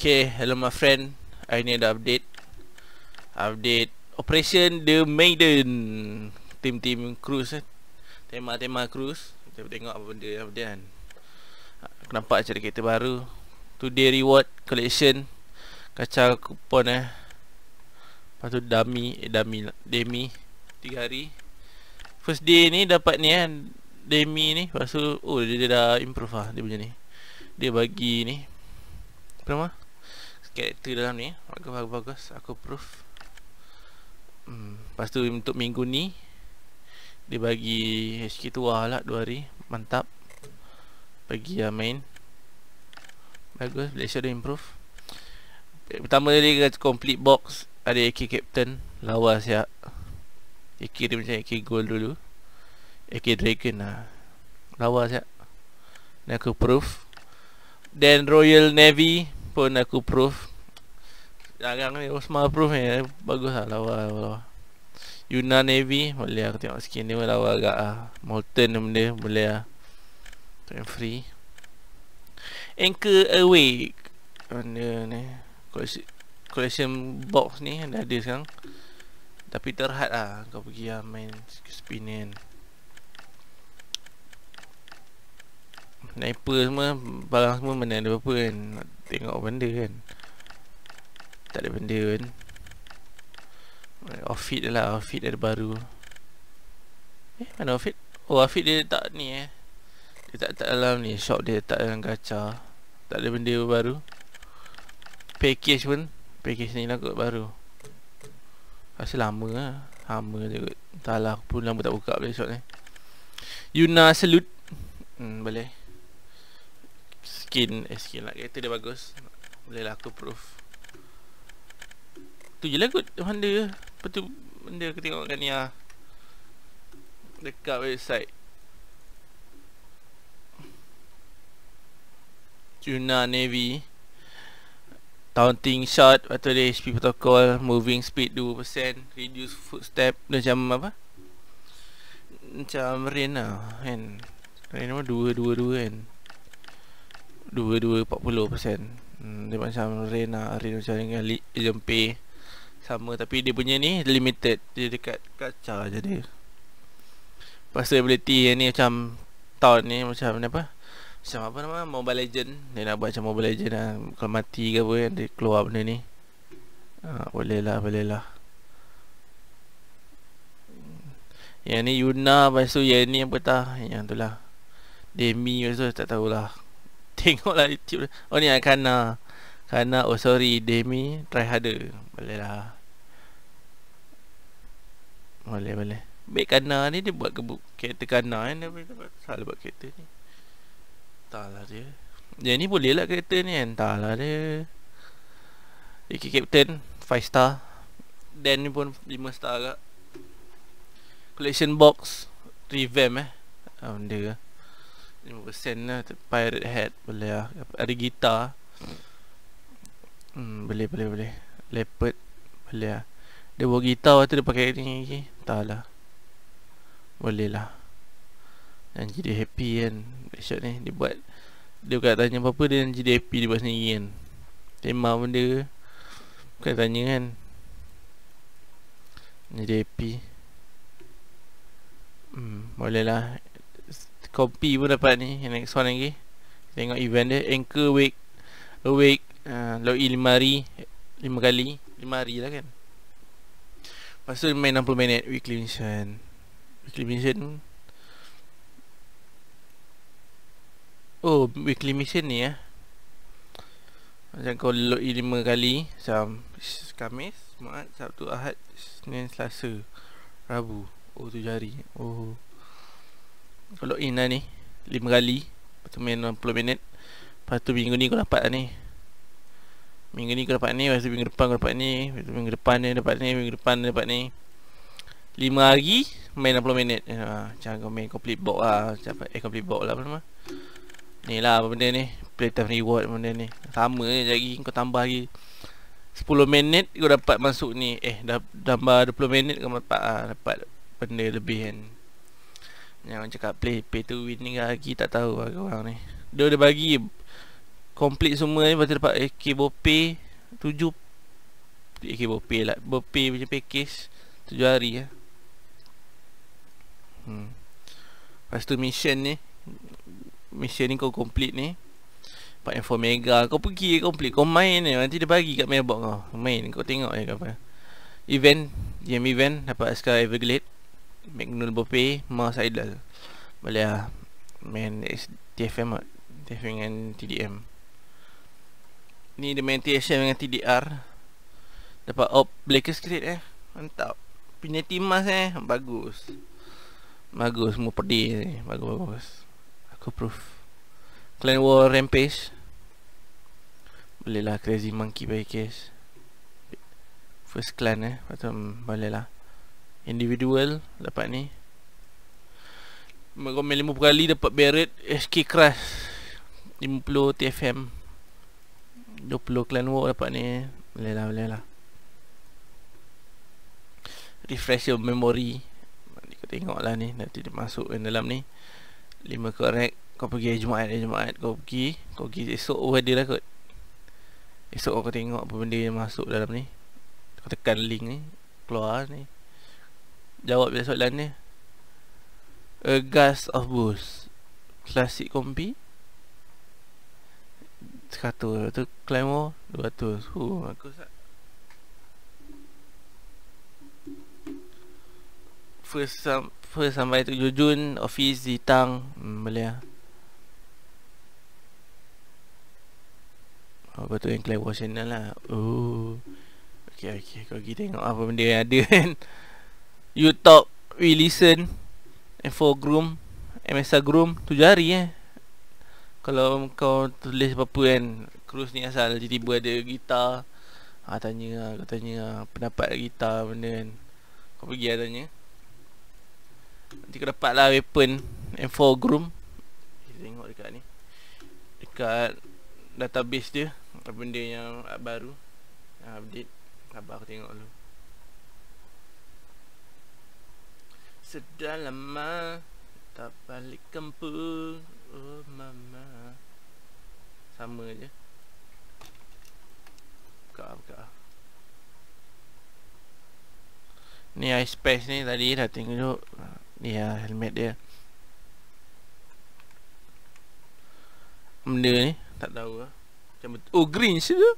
Okay, hello my friend Hari ni ada update Update Operation The Maiden Team-team cruise eh Tema-tema cruise Kita tengok apa benda update kan Kenapa macam ada kereta baru Today reward collection Kacau kupon eh Lepas tu dummy Eh dummy lah. Demi Tiga hari First day ni dapat ni kan Demi ni Lepas tu Oh dia, dia dah improve lah Dia punya ni Dia bagi ni Berapa? karakter dalam ni bagus bagus, bagus. aku proof hmm. lepas tu untuk minggu ni dia bagi HQ tua lah 2 hari mantap Pergi uh, main bagus Malaysia dah improve pertama dia kata complete box ada AK Captain lawa siap AK dia macam AK Gold dulu AK Dragon lah lawa siap dan aku proof Dan Royal Navy pun aku proof Sekarang ni Osmar proof ni Bagus lah lawa, lawa. Yuna Navy Boleh lah aku tengok skin ni Lawa agak lah Molten ni benda Boleh lah Time free Anchor Awake Mana ni Collection, collection box ni Dah ada sekarang Tapi terhad lah Kau pergi lah main Spinning kan. Sniper semua Barang semua mana ada apa kan tengok benda kan tak ada benda kan outfit lah outfit ada baru eh mana outfit oh outfit dia tak ni eh dia tak, tak dalam ni shop dia tak dalam gacha tak ada benda baru package pun package ni lah kot baru rasa lama lah lama je kot entahlah aku pun lama tak buka boleh shop ni Yuna salute hmm, boleh skin Eh skin lah Kereta dia bagus Boleh lah aku proof Tu je lah kot Honda Apa tu Benda aku tengokkan ni lah Dekat website Juna Navy Taunting shot Lepas tu ada HP protocol Moving speed 2% Reduce footstep Dia macam apa Macam rain lah Kan Rain nombor 2-2-2 kan 2240% hmm, Dia macam Rain lah Rain macam dengan Jempe Sama tapi dia punya ni limited Dia dekat kaca je dia Pasal ability yang ni macam Taunt ni macam ni apa Macam apa nama Mobile Legend Dia nak buat macam Mobile Legend lah Kalau mati ke apa kan dia keluar benda ni ha, Boleh lah boleh lah Yang ni Yuna Lepas tu yang ni apa tah Yang tu lah Demi lepas tu tak tahulah Tengoklah YouTube Oh ni Akana Akana Oh sorry Demi Try harder Boleh lah Boleh boleh Baik Kana ni Dia buat kebuk Kereta Kana kan eh? Dia buat Salah buat kereta ni Entahlah dia Yang ni boleh lah kereta ni kan. Entahlah dia AK Captain 5 star Dan ni pun 5 star agak Collection box Revamp eh Benda oh, 5% lah uh, Pirate hat boleh lah Ada gitar hmm, Boleh boleh boleh Leopard Boleh lah Dia buat gitar waktu dia pakai ni lagi Entahlah Boleh lah Janji dia happy kan Besok ni dia buat Dia bukan tanya apa-apa dia janji dia happy dia buat sendiri kan Tema benda Bukan tanya kan jadi happy Hmm, boleh lah copy pun dapat ni next one lagi tengok event dia anchor wake awake uh, log in 5 5 kali 5 hari lah kan lepas tu main 60 minit weekly mission weekly mission oh weekly mission ni eh macam kau log in 5 kali Sam Kamis Maat Sabtu Ahad Senin Selasa Rabu Oh tu jari Oh kalau in lah ni 5 kali Lepas tu main 60 minit Lepas tu minggu ni kau dapat lah ni Minggu ni kau dapat ni Lepas tu minggu depan kau dapat ni Lepas tu minggu depan ni dapat ni Minggu depan ni dapat ni 5 hari Main 60 minit ha, Macam kau main complete box lah Macam eh complete box lah apa nama Ni lah apa benda ni Playtime reward benda ni Sama je lagi Kau tambah lagi 10 minit kau dapat masuk ni Eh dah tambah 20 minit kau dapat ha, Dapat benda lebih kan yang cakap play pay to win ni lagi tak tahu lah korang ni Dia dah bagi Complete semua ni Lepas dapat AK Bopay 7 AK Bopay lah Bopay macam package 7 hari lah hmm. Lepas tu mission ni Mission ni kau complete ni 4 mega Kau pergi je complete Kau main ni Nanti dia bagi kat mailbox kau Main kau tengok je kapan Event Game event Dapat askar Everglade McNeil Buffet Ma Saidal Boleh lah Main TFM lah TFM dengan TDM Ni dia main TSM dengan TDR Dapat op oh, Blackers Crate eh Mantap Penalty mas eh Bagus Bagus Semua perdi Bagus bagus Aku proof Clan War Rampage Boleh lah Crazy Monkey by case First clan eh Lepas tu boleh lah individual dapat ni Megomen lima kali dapat Barrett SK Crush 50 TFM 20 Clan War dapat ni boleh lah boleh lah refresh your memory nanti kau tengok lah ni nanti dia masuk kan dalam ni Lima correct kau pergi Jumaat Jumaat kau pergi kau pergi esok oh dia lah kot esok kau tengok apa benda yang masuk dalam ni kau tekan link ni keluar ni jawab dia soalan ni A gust of boost Klasik kombi 100 Lepas tu dua 200 Huh aku tak First sam First sampai tu Jun Office di Tang hmm, Boleh lah ha, Lepas tu yang Climo channel lah Oh Okay okay Kau pergi tengok apa benda yang ada kan You talk We listen Info groom MSA groom Tu jari eh Kalau kau tulis apa-apa kan Cruise ni asal Tiba-tiba ada gitar ha, Tanya lah Kau tanya lah Pendapat gitar Benda kan Kau pergi lah tanya Nanti kau dapat lah weapon M4 groom Kita tengok dekat ni Dekat Database dia Benda yang baru Update Abang aku tengok dulu Sudah lama Tak balik kampung Oh mama Sama je Buka lah buka lah Ni ice space ni tadi dah tengok Ni lah helmet dia Benda ni Tak tahu lah Macam betul Oh green je tu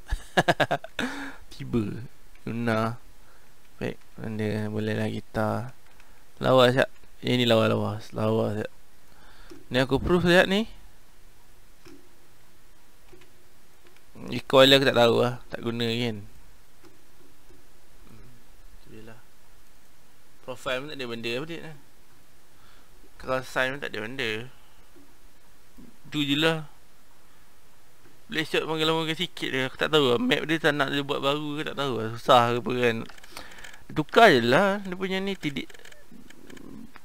Tiba Luna Baik Benda boleh lah gitar Lawa siap Ini lawa lawa Lawa siap Ni aku proof siap ni Equal aku tak tahu lah Tak guna kan Profile pun tak ada benda apa dia Kalau sign pun tak ada benda Tu je lah Black shot panggil lama sikit dia Aku tak tahu lah map dia tak nak dia buat baru ke tak tahu lah Susah ke apa kan Tukar je lah dia punya ni tidik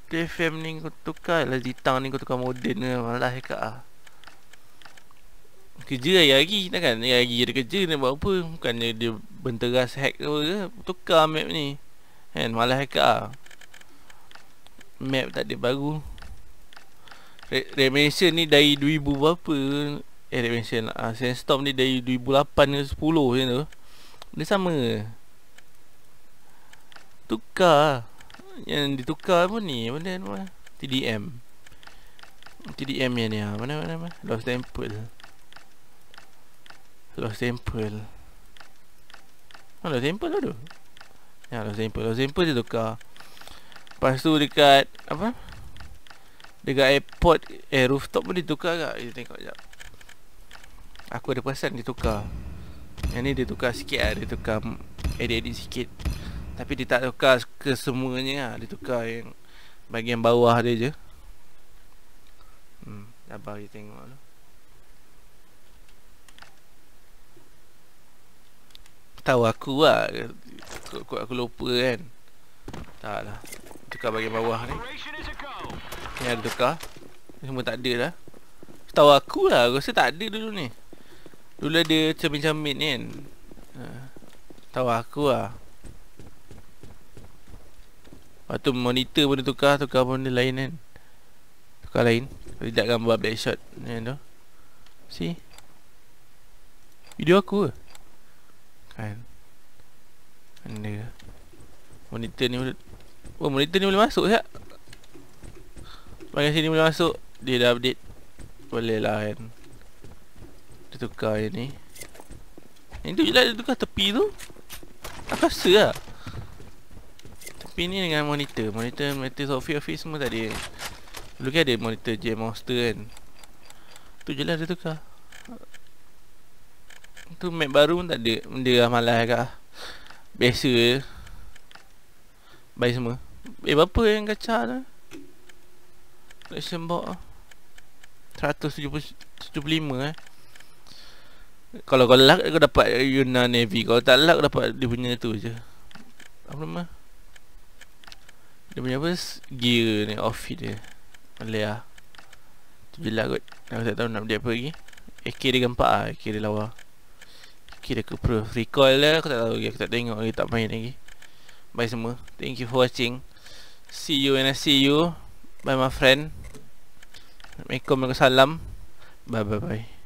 TFM ni kau tukar lah Jitang ni kau tukar modern ke Malah je kak ah. Kerja lagi hari Nak kan Hari hari ada kerja ni buat apa Bukannya dia Benteras hack ke apa ke Tukar map ni Kan Malah je kak ah. Map tak ada baru Redemption ni dari 2000 berapa Eh Redemption uh, lah. ah, Sandstorm ni dari 2008 ke 10 macam tu Dia sama Tukar yang ditukar pun ni benda ni TDM TDM ni ni mana mana mana lost temple, lost temple, mana oh, lost temple lah tu ya lost temple, lost temple dia tukar lepas tu dekat apa dekat airport eh rooftop pun ditukar tukar kat eh, tengok sekejap aku ada perasan ditukar, tukar yang ni dia tukar sikit lah dia tukar edit-edit sikit tapi dia tak tukar ke semuanya lah. Dia tukar yang bahagian bawah dia je. Hmm, apa dia tengok tu. Tahu aku lah. kuat aku lupa kan. Tak lah. Tukar bagian bawah ni. Ni ada tukar. Semua tak ada lah. Tahu aku lah. Aku rasa tak ada dulu ni. Dulu ada cermin-cermin ni kan. Ha. Tahu aku lah. Lepas tu monitor pun dia tukar Tukar pun dia lain kan Tukar lain Redakkan buat backshot Ni ya tu See Video aku ke Kan anda. Monitor ni boleh Oh monitor ni boleh masuk siap ya? Bagian sini boleh masuk Dia dah update Boleh lah kan Dia tukar ni Yang tu je lah dia tukar tepi tu Aku rasa lah screen ni dengan monitor Monitor, monitor Sofie Office semua tadi Dulu kan ada monitor J Monster kan Tu je lah dia tukar Tu Mac baru pun tak ada Benda lah malas kat Biasa je Baik semua Eh berapa yang kacar tu Collection box 175 eh kalau kau luck kau dapat Yuna Navy Kalau tak luck dapat dia punya tu je Apa nama dia punya apa Gear ni Outfit dia Boleh lah Terbilang kot Aku tak tahu nak dia apa lagi AK dia gempak lah AK dia lawa AK dia ke pro Recoil dia Aku tak tahu lagi Aku tak tengok lagi Tak main lagi Bye semua Thank you for watching See you and I see you Bye my friend Assalamualaikum Salam Bye bye bye